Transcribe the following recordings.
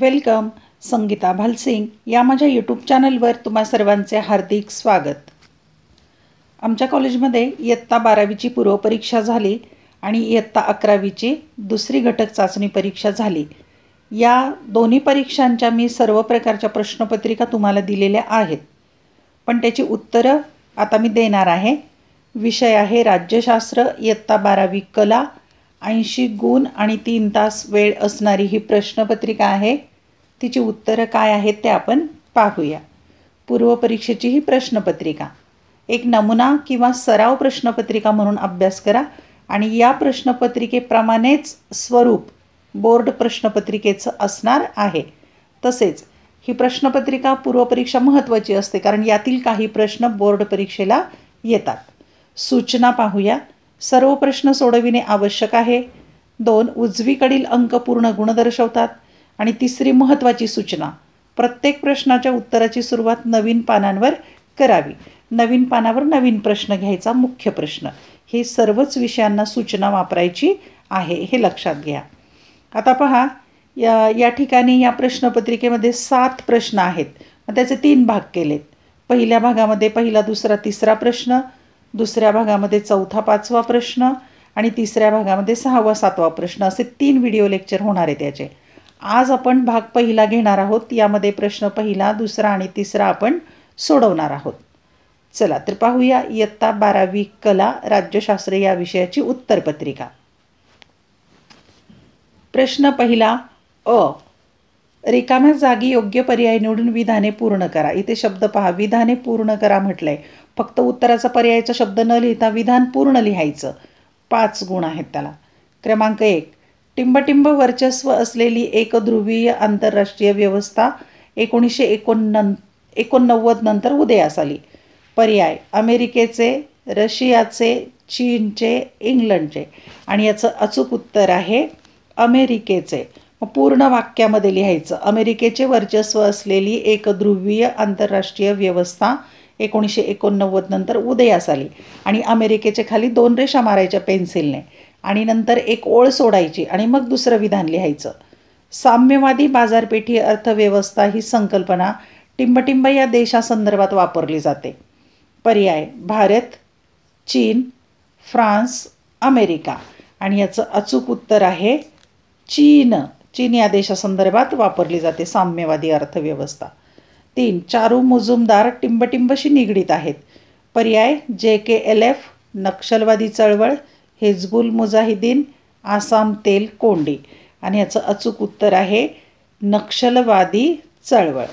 welcome Sangeeta भालसिंग या माझ्या YouTube चॅनलवर तुम्हा सर्वांचे हार्दिक स्वागत आमच्या कॉलेजमध्ये इयत्ता बारावीची पूर्वपरीक्षा झाली आणि इयत्ता अकरावीची दुसरी घटक चाचणी परीक्षा झाली या दोन्ही परीक्षांच्या मी सर्व प्रकारच्या प्रश्नपत्रिका तुम्हाला दिलेल्या आहेत पण त्याची उत्तरं आता मी देणार आहे विषय आहे राज्यशास्त्र इयत्ता बारावी कला ऐंशी गुण आणि तीन तास वेळ असणारी ही प्रश्नपत्रिका आहे तिची उत्तरं काय आहेत ते आपण पाहूया पूर्वपरीक्षेची ही प्रश्नपत्रिका एक नमुना किंवा सराव प्रश्नपत्रिका म्हणून अभ्यास करा आणि या प्रश्नपत्रिकेप्रमाणेच स्वरूप बोर्ड प्रश्नपत्रिकेचं असणार आहे तसेच ही प्रश्नपत्रिका पूर्वपरीक्षा महत्त्वाची असते कारण यातील काही प्रश्न बोर्ड परीक्षेला येतात सूचना पाहूया सर्व प्रश्न सोडविणे आवश्यक आहे दोन उजवीकडील अंक पूर्ण गुण दर्शवतात आणि तिसरी महत्त्वाची सूचना प्रत्येक प्रश्नाच्या उत्तराची सुरुवात नवीन पानांवर करावी नवीन पानावर नवीन प्रश्न घ्यायचा मुख्य प्रश्न हे सर्वच विषयांना सूचना वापरायची आहे हे लक्षात घ्या आता पहा या या ठिकाणी या प्रश्नपत्रिकेमध्ये सात प्रश्न आहेत मग त्याचे तीन भाग केलेत पहिल्या भागामध्ये पहिला दुसरा तिसरा प्रश्न दुसऱ्या भागामध्ये चौथा पाचवा प्रश्न आणि तिसऱ्या भागामध्ये सहावा सातवा प्रश्न असे तीन व्हिडिओ लेक्चर होणार आहेत याचे आज आपण भाग पहिला घेणार आहोत यामध्ये प्रश्न पहिला दुसरा आणि तिसरा आपण सोडवणार आहोत चला तर पाहूया इयत्ता बारावी कला राज्यशास्त्र या विषयाची उत्तरपत्रिका प्रश्न पहिला अ रिकाम्या जागी योग्य पर्याय निवडून विधाने पूर्ण करा इथे शब्द पहा विधाने पूर्ण करा म्हटलंय फक्त उत्तराचा पर्यायाचा शब्द न लिहिता विधान पूर्ण लिहायचं पाच गुण आहेत त्याला क्रमांक एक टिंबटिंब वर्चस्व असलेली एक ध्रुवीय आंतरराष्ट्रीय व्यवस्था एकोणीसशे एकोणन एकोणनव्वद नंतर उदयास आली पर्याय अमेरिकेचे रशियाचे चीनचे इंग्लंडचे आणि याचं अचूक उत्तर आहे अमेरिकेचे पूर्ण वाक्यामध्ये लिहायचं अमेरिकेचे वर्चस्व असलेली एक ध्रुवीय आंतरराष्ट्रीय व्यवस्था एकोणीसशे एकोणनव्वद नंतर उदयास आली आणि अमेरिकेचे खाली दोन रेषा मारायच्या पेन्सिलने आणि नंतर एक ओळ सोडायची आणि मग दुसरं विधान लिहायचं साम्यवादी बाजारपेठी अर्थव्यवस्था ही संकल्पना टिंबटिंब या देशासंदर्भात वापरली जाते पर्याय भारत चीन फ्रान्स अमेरिका आणि याचं अचूक उत्तर आहे चीन चीन या देशासंदर्भात वापरली जाते साम्यवादी अर्थव्यवस्था तीन चारू मुजुमदार टिंबटिंबशी निगडीत आहेत पर्याय जे के एल एफ नक्षलवादी चळवळ हेजबुल मुजाहिदीन आसाम तेल कोंडी आणि याचं अचूक उत्तर आहे नक्षलवादी चळवळ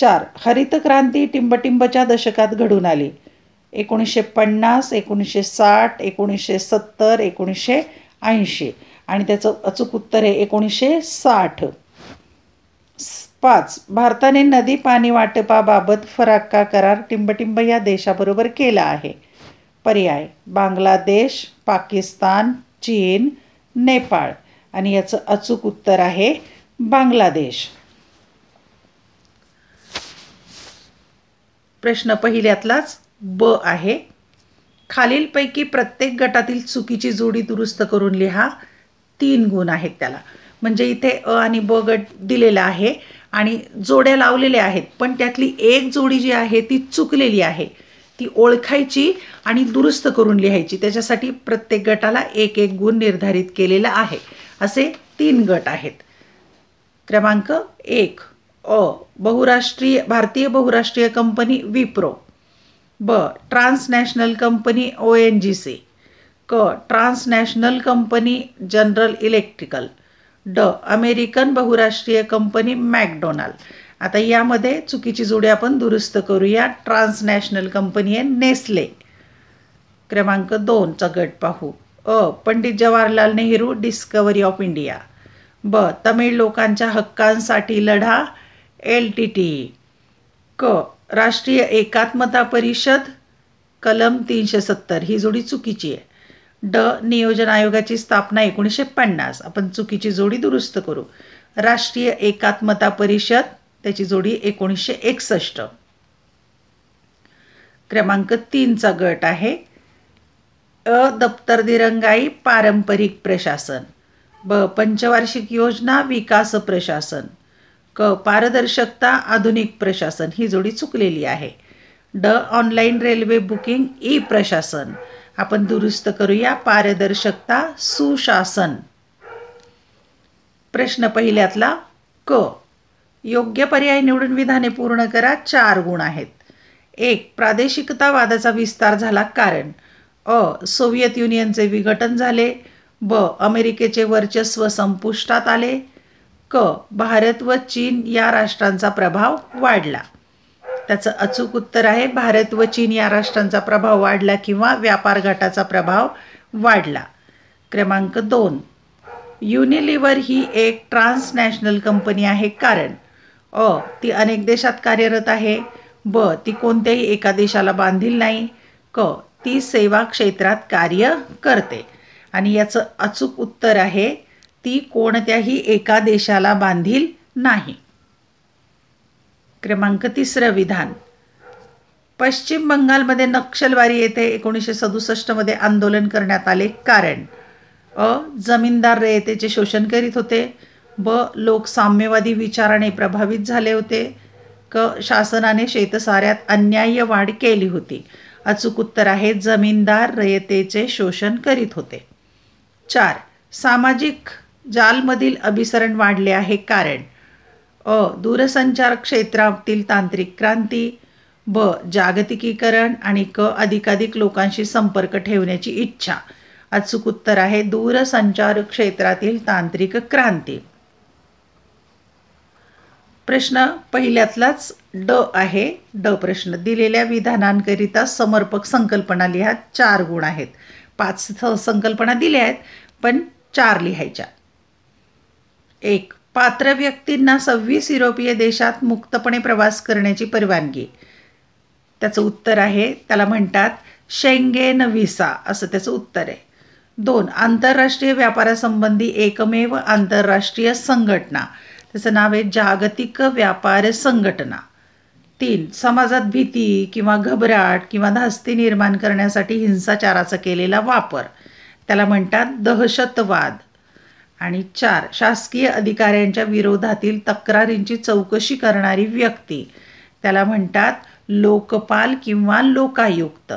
चार हरित क्रांती टिंबटिंबच्या दशकात घडून आली एकोणीसशे पन्नास एकोणीसशे साठ एकोणीसशे सत्तर एकोणीसशे ऐंशी आणि त्याचं अचूक उत्तर आहे एकोणीसशे साठ पाच भारताने नदी पाणी वाटपाबाबत फराक्का करार टिंबटिंब या देशाबरोबर केला आहे पर्याय बांगलादेश पाकिस्तान चीन नेपाळ आणि याचं अचूक उत्तर आहे बांगलादेश प्रश्न पहिल्यातलाच ब आहे खालीलपैकी प्रत्येक गटातील चुकीची जोडी दुरुस्त करून लिहा तीन गुण आहेत त्याला म्हणजे इथे अ आणि ब गट दिलेला आहे आणि जोड्या लावलेल्या आहेत पण त्यातली एक जोडी जी आहे ती चुकलेली आहे ती ओळखायची आणि दुरुस्त करून लिहायची त्याच्यासाठी प्रत्येक गटाला एक एक गुण निर्धारित केलेला आहे असे तीन गट आहेत क्रमांक एक अ बहुराष्ट्रीय भारतीय बहुराष्ट्रीय कंपनी विप्रो ब transnational company O N G C क ट्रान्सनॅशनल कंपनी जनरल इलेक्ट्रिकल ड अमेरिकन बहुराष्ट्रीय कंपनी मॅकडोनाल्ड आता यामध्ये चुकीची जोडी आपण दुरुस्त करूया ट्रान्सनॅशनल कंपनी आहे नेस्ले क्रमांक दोनचा गट पाहू अ Pandit Jawaharlal Nehru discovery of India ब तमिळ लोकांच्या हक्कांसाठी लढा एल टी टी क राष्ट्रीय एकात्मता परिषद कलम तीनशे सत्तर ही जोडी चुकीची आहे ड नियोजन आयोगाची स्थापना एकोणीसशे पन्नास आपण चुकीची जोडी दुरुस्त करू राष्ट्रीय एकात्मता परिषद त्याची जोडी एकोणीसशे एकसष्ट क्रमांक तीनचा गट आहे अ दप्तर दिरंगाई पारंपरिक प्रशासन ब पंचवार्षिक योजना विकास प्रशासन क पारदर्शकता आधुनिक प्रशासन ही जोडी चुकलेली आहे ड ऑनलाईन रेल्वे बुकिंग ई प्रशासन आपण दुरुस्त करूया पारदर्शकता सुशासन प्रश्न पहिल्यातला क योग्य पर्याय निवडून विधाने पूर्ण करा चार गुण आहेत एक प्रादेशिकतावादाचा विस्तार झाला कारण अ सोवियत युनियनचे विघटन झाले ब अमेरिकेचे वर्चस्व संपुष्टात आले क भारत व चीन या राष्ट्रांचा प्रभाव वाढला त्याचं अचूक उत्तर आहे भारत व चीन या राष्ट्रांचा प्रभाव वाढला किंवा व्यापार गटाचा प्रभाव वाढला क्रमांक दोन युनिलिव्हर ही एक ट्रान्सनॅशनल कंपनी आहे कारण अ ती अनेक देशात कार्यरत आहे ब ती कोणत्याही एका देशाला बांधील नाही क ती सेवा क्षेत्रात कार्य करते आणि याचं अचूक उत्तर आहे ती कोणत्याही एका देशाला बांधील नाही क्रमांक तिसरं विधान पश्चिम बंगालमध्ये नक्षलवारी येथे एकोणीसशे सदुसष्टमध्ये आंदोलन करण्यात आले कारण अ जमीनदार रयतेचे शोषण करीत होते ब लोक साम्यवादी विचाराने प्रभावित झाले होते क शासनाने शेतसाऱ्यात अन्याय्य वाढ केली होती अचूक उत्तर आहे जमीनदार रयतेचे शोषण करीत होते चार सामाजिक जालमधील अभिसरण वाढले आहे कारण अ दूरसंचार क्षेत्रातील तांत्रिक क्रांती ब जागतिकीकरण आणि क अधिकाधिक लोकांशी संपर्क ठेवण्याची इच्छा अचूक उत्तर आहे दूरसंचार क्षेत्रातील तांत्रिक क्रांती प्रश्न पहिल्यातलाच ड आहे ड प्रश्न दिलेल्या विधानांकरिता समर्पक संकल्पना लिहा चार गुण आहेत पाच संकल्पना दिल्या आहेत पण चार लिहायच्या एक पात्र व्यक्तींना सव्वीस युरोपीय देशात मुक्तपणे प्रवास करण्याची परवानगी त्याचं उत्तर आहे त्याला म्हणतात शेंगेन व्हिसा असं त्याचं उत्तर आहे दोन आंतरराष्ट्रीय व्यापारासंबंधी एकमेव आंतरराष्ट्रीय संघटना त्याचं नाव आहे जागतिक व्यापार संघटना तीन समाजात भीती किंवा घबराट किंवा धास्ती निर्माण करण्यासाठी हिंसाचाराचा केलेला वापर त्याला म्हणतात दहशतवाद आणि चार शासकीय अधिकाऱ्यांच्या विरोधातील तक्रारींची चौकशी करणारी व्यक्ती त्याला म्हणतात लोकपाल किंवा लोकायुक्त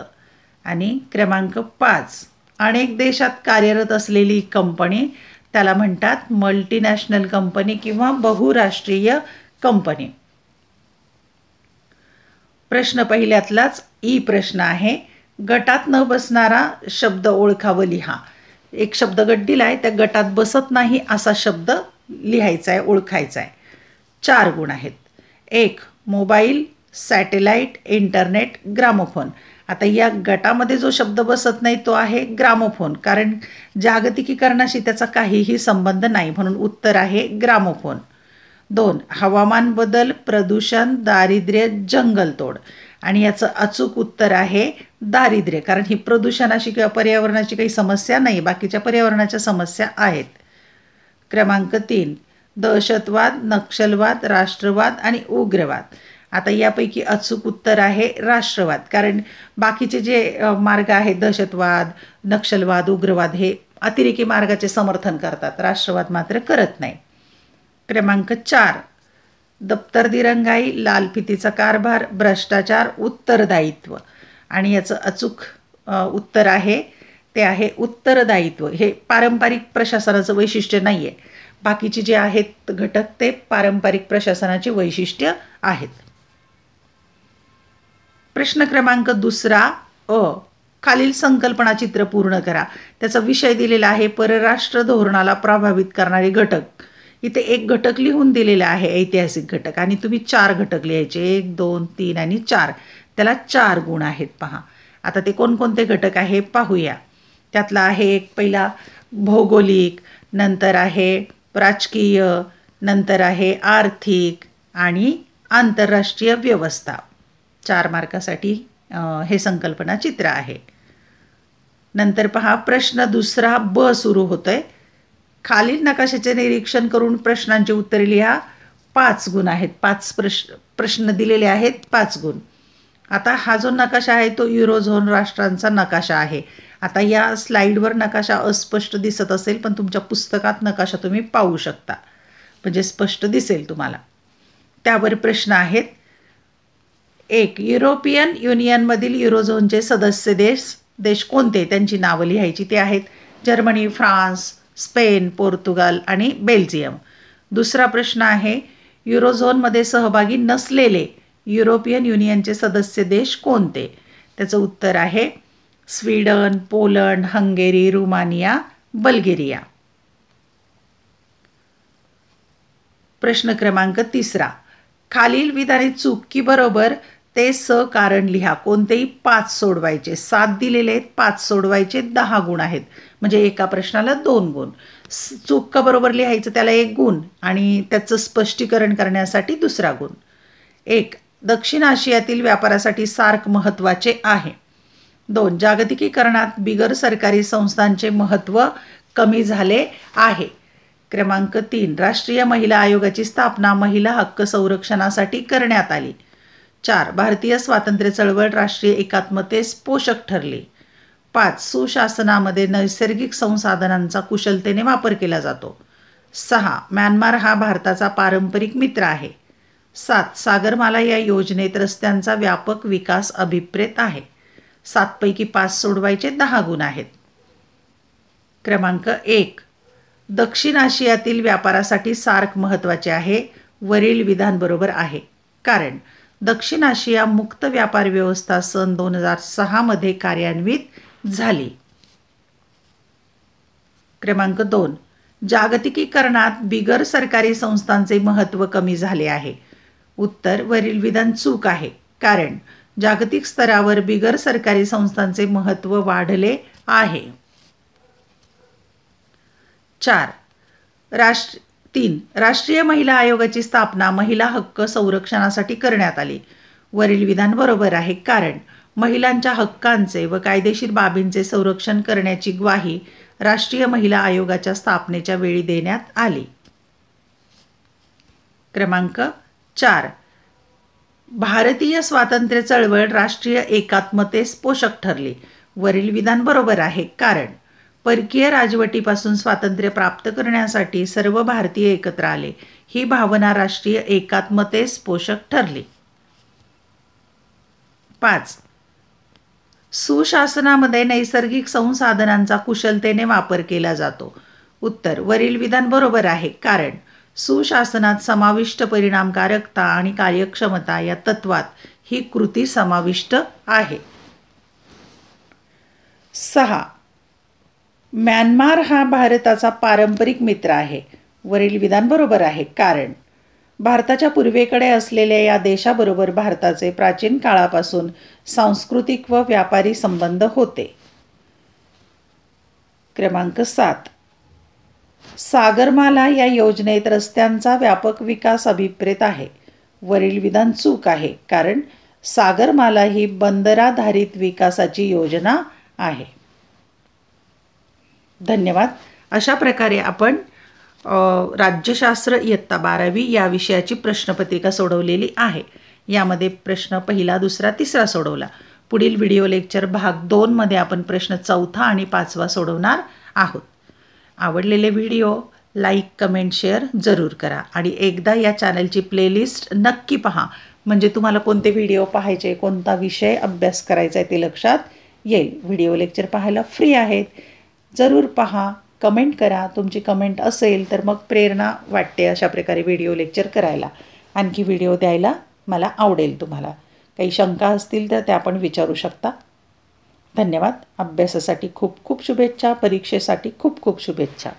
आणि क्रमांक पाच अनेक देशात कार्यरत असलेली कंपनी त्याला म्हणतात मल्टीनॅशनल कंपनी किंवा बहुराष्ट्रीय कंपनी प्रश्न पहिल्यातलाच ई प्रश्न आहे गटात न बसणारा शब्द ओळखावं लिहा एक शब्द गट दिला आहे त्या गटात बसत नाही असा शब्द लिहायचा आहे ओळखायचा आहे चार गुण आहेत एक मोबाईल सॅटेलाईट इंटरनेट ग्रामोफोन आता या गटामध्ये जो शब्द बसत नाही तो आहे ग्रामोफोन कारण जागतिकीकरणाशी त्याचा काहीही संबंध नाही म्हणून उत्तर आहे ग्रामोफोन दोन हवामान बदल प्रदूषण दारिद्र्य जंगलतोड आणि याचं अचूक उत्तर आहे दारिद्र्य कारण ही प्रदूषणाशी किंवा पर्यावरणाची काही समस्या नाही बाकीच्या पर्यावरणाच्या समस्या आहेत क्रमांक तीन दहशतवाद नक्षलवाद राष्ट्रवाद आणि उग्रवाद आता यापैकी अचूक उत्तर आहे राष्ट्रवाद कारण बाकीचे जे मार्ग आहेत दहशतवाद नक्षलवाद उग्रवाद हे अतिरेकी मार्गाचे समर्थन करतात राष्ट्रवाद मात्र करत नाही क्रमांक चार दप्तर दिरंगाई लाल फितीचा कारभार भ्रष्टाचार उत्तरदायित्व आणि याचं अचूक उत्तर आहे ते आहे उत्तरदायित्व हे पारंपरिक प्रशासनाचं वैशिष्ट्य नाही आहे बाकीचे जे आहेत घटक ते पारंपरिक प्रशासनाचे वैशिष्ट्य आहेत प्रश्न क्रमांक दुसरा अ खालील संकल्पना चित्र पूर्ण करा त्याचा विषय दिलेला आहे परराष्ट्र धोरणाला प्रभावित करणारे घटक इथे एक घटक लिहून दिलेला आहे ऐतिहासिक घटक आणि तुम्ही चार घटक लिहायचे एक दोन तीन आणि चार त्याला चार गुण आहेत पहा आता ते कोणकोणते घटक आहे पाहूया त्यातला आहे एक पहिला भौगोलिक नंतर आहे राजकीय नंतर आहे आर्थिक आणि आंतरराष्ट्रीय व्यवस्था चार मार्कासाठी हे संकल्पना चित्र आहे नंतर पहा प्रश्न दुसरा ब सुरू होतोय खालील नकाशाचे निरीक्षण करून प्रश्नांची उत्तरे लिहा पाच गुण आहेत पाच प्रश्न प्रश्न दिलेले आहेत पाच गुण आता हा जो नकाशा आहे तो युरोझोन राष्ट्रांचा नकाशा आहे आता या स्लाईडवर नकाशा अस्पष्ट दिसत असेल पण तुमच्या पुस्तकात नकाशा तुम्ही पाहू शकता म्हणजे स्पष्ट दिसेल तुम्हाला त्यावर प्रश्न आहेत एक युरोपियन युनियनमधील युरोझोनचे सदस्य देश देश कोणते त्यांची नावं लिहायची ते आहेत जर्मनी फ्रान्स स्पेन पोर्तुगाल आणि बेल्जियम दुसरा प्रश्न आहे युरोझोनमध्ये सहभागी नसलेले युरोपियन युनियनचे सदस्य देश कोणते त्याचं उत्तर आहे Sweden Poland Hungary Romania Bulgaria प्रश्न क्रमांक तिसरा खालील विधाने चूक की बरोबर ते स कारण लिहा कोणतेही पाच सोडवायचे सात दिलेले आहेत पाच सोडवायचे दहा गुण आहेत म्हणजे एका प्रश्नाला दोन गुण चूक बरोबर लिहायचं त्याला एक गुण आणि त्याचं स्पष्टीकरण करण्यासाठी दुसरा गुण एक दक्षिण आशियातील व्यापारासाठी सार्क महत्त्वाचे आहे दोन जागतिकीकरणात बिगर सरकारी संस्थांचे महत्त्व कमी झाले आहे क्रमांक तीन राष्ट्रीय महिला आयोगाची स्थापना महिला हक्क संरक्षणासाठी करण्यात आली चार भारतीय स्वातंत्र्य चळवळ राष्ट्रीय एकात्मतेस पोषक ठरली पाच सुशासनामध्ये नैसर्गिक संसाधनांचा कुशलतेने वापर केला जातो सहा म्यानमार हा भारताचा पारंपरिक मित्र आहे सात सागरमाला या योजनेत रस्त्यांचा व्यापक विकास अभिप्रेत आहे सातपैकी पाच सोडवायचे दहा गुण आहेत क्रमांक एक दक्षिण आशियातील व्यापारासाठी सार्क महत्त्वाचे आहे वरील विधान बरोबर आहे कारण दक्षिण आशिया मुक्त व्यापार व्यवस्था सन दोन हजार सहामध्ये कार्यान्वित झाली क्रमांक दोन जागतिकीकरणात बिगर सरकारी संस्थांचे महत्त्व कमी झाले आहे उत्तर वरील विधान चूक आहे कारण जागतिक स्तरावर बिगर सरकारी संस्थांचे महत्त्व वाढले आहे चार राष्ट्र तीन राष्ट्रीय महिला आयोगाची स्थापना महिला हक्क संरक्षणासाठी करण्यात आली वरील विधान बरोबर आहे कारण महिलांच्या हक्कांचे व कायदेशीर बाबींचे संरक्षण करण्याची ग्वाही राष्ट्रीय महिला आयोगाच्या स्थापनेच्या वेळी देण्यात आली क्रमांक चार भारतीय स्वातंत्र्य चळवळ राष्ट्रीय एकात्मतेस पोषक ठरली वरील विधान बरोबर आहे कारण परकीय राजवटीपासून स्वातंत्र्य प्राप्त करण्यासाठी सर्व भारतीय एकत्र आले ही भावना राष्ट्रीय एकात्मतेस पोषक ठरली पाच सुशासनामध्ये नैसर्गिक संसाधनांचा कुशलतेने वापर केला जातो उत्तर वरील विधान बरोबर आहे कारण सुशासनात समाविष्ट परिणामकारकता आणि कार्यक्षमता या तत्वात ही कृती समाविष्ट आहे सहा म्यानमार हा भारताचा पारंपरिक मित्र आहे वरील विधान बरोबर आहे कारण भारताच्या पूर्वेकडे असलेल्या या देशाबरोबर भारताचे प्राचीन काळापासून सांस्कृतिक व व्यापारी संबंध होते क्रमांक सात सागरमाला या योजनेत रस्त्यांचा व्यापक विकास अभिप्रेत आहे वरील विधान चूक आहे कारण सागरमाला ही बंदराधारित विकासाची योजना आहे धन्यवाद अशा प्रकारे आपण राज्यशास्त्र इयत्ता बारावी या विषयाची प्रश्नपत्रिका सोडवलेली आहे यामध्ये प्रश्न पहिला दुसरा तिसरा सोडवला पुढील व्हिडिओ लेक्चर भाग दोनमध्ये आपण प्रश्न चौथा आणि पाचवा सोडवणार आहोत आवडलेले व्हिडिओ लाईक कमेंट शेअर जरूर करा आणि एकदा या चॅनलची प्लेलिस्ट नक्की पहा म्हणजे तुम्हाला कोणते व्हिडिओ पाहायचे कोणता विषय अभ्यास करायचा आहे ते लक्षात येईल व्हिडिओ लेक्चर पाहायला फ्री आहेत जरूर पहा कमेंट करा तुमची कमेंट असेल तर मग प्रेरणा वाटते अशा प्रकारे व्हिडिओ लेक्चर करायला आणखी व्हिडिओ द्यायला मला आवडेल तुम्हाला काही शंका असतील तर त्या आपण विचारू शकता धन्यवाद अभ्यासासाठी खूप खूप शुभेच्छा परीक्षेसाठी खूप खूप शुभेच्छा